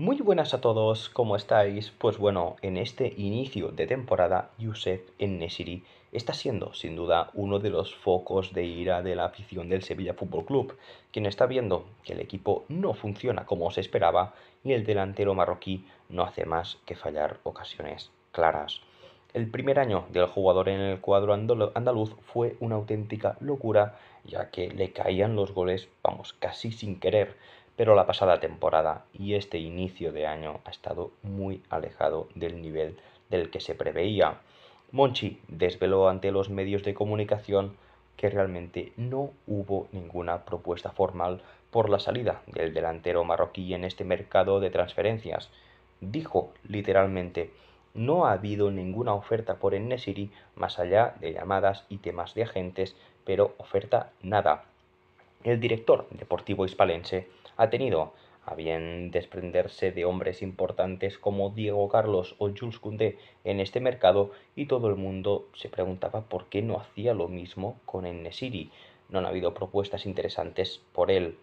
Muy buenas a todos, ¿cómo estáis? Pues bueno, en este inicio de temporada, Youssef Nesiri está siendo sin duda uno de los focos de ira de la afición del Sevilla Fútbol Club, quien está viendo que el equipo no funciona como se esperaba y el delantero marroquí no hace más que fallar ocasiones claras. El primer año del jugador en el cuadro andaluz fue una auténtica locura, ya que le caían los goles, vamos, casi sin querer, pero la pasada temporada y este inicio de año ha estado muy alejado del nivel del que se preveía. Monchi desveló ante los medios de comunicación que realmente no hubo ninguna propuesta formal por la salida del delantero marroquí en este mercado de transferencias. Dijo literalmente no ha habido ninguna oferta por En-Nesyri más allá de llamadas y temas de agentes, pero oferta nada. El director deportivo hispalense ha tenido a bien desprenderse de hombres importantes como Diego Carlos o Jules Koundé en este mercado y todo el mundo se preguntaba por qué no hacía lo mismo con Nesiri. No han habido propuestas interesantes por él.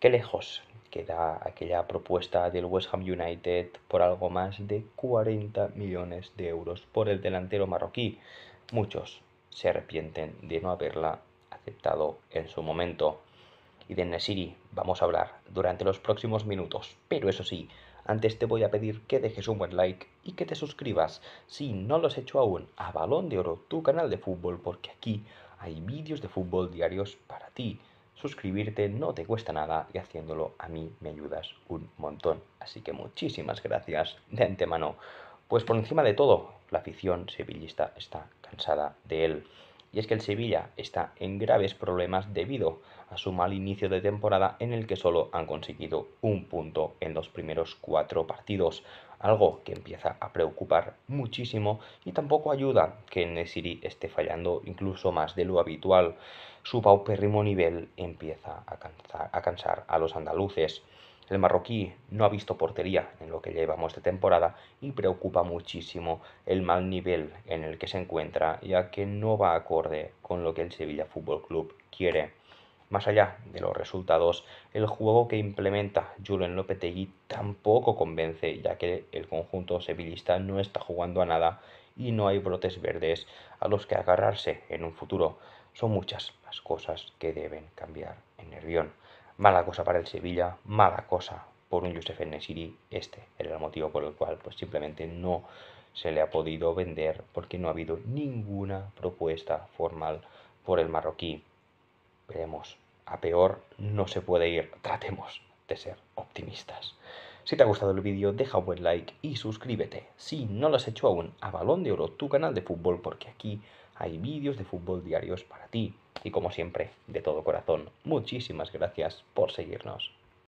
Qué lejos queda aquella propuesta del West Ham United por algo más de 40 millones de euros por el delantero marroquí. Muchos se arrepienten de no haberla aceptado en su momento y de Nesiri vamos a hablar durante los próximos minutos. Pero eso sí, antes te voy a pedir que dejes un buen like y que te suscribas si no lo has hecho aún a Balón de Oro, tu canal de fútbol, porque aquí hay vídeos de fútbol diarios para ti. Suscribirte no te cuesta nada y haciéndolo a mí me ayudas un montón. Así que muchísimas gracias de antemano. Pues por encima de todo, la afición sevillista está cansada de él y es que el Sevilla está en graves problemas debido a su mal inicio de temporada en el que solo han conseguido un punto en los primeros cuatro partidos, algo que empieza a preocupar muchísimo y tampoco ayuda que Nesiri esté fallando incluso más de lo habitual. Su paupérrimo nivel empieza a, cansar a los andaluces. El marroquí no ha visto portería en lo que llevamos de temporada y preocupa muchísimo el mal nivel en el que se encuentra, ya que no va acorde con lo que el Sevilla Fútbol Club quiere. Más allá de los resultados, el juego que implementa Julen Lopetegui tampoco convence, ya que el conjunto sevillista no está jugando a nada y no hay brotes verdes a los que agarrarse en un futuro. Son muchas las cosas que deben cambiar en Nervión. Mala cosa para el Sevilla, mala cosa por un Youssef Nesiri. Este era el motivo por el cual pues simplemente no se le ha podido vender porque no ha habido ninguna propuesta formal por el marroquí. Veremos, a peor no se puede ir. Tratemos de ser optimistas. Si te ha gustado el vídeo, deja un buen like y suscríbete. Si no lo has hecho aún, a Balón de Oro, tu canal de fútbol, porque aquí hay vídeos de fútbol diarios para ti y como siempre, de todo corazón, muchísimas gracias por seguirnos.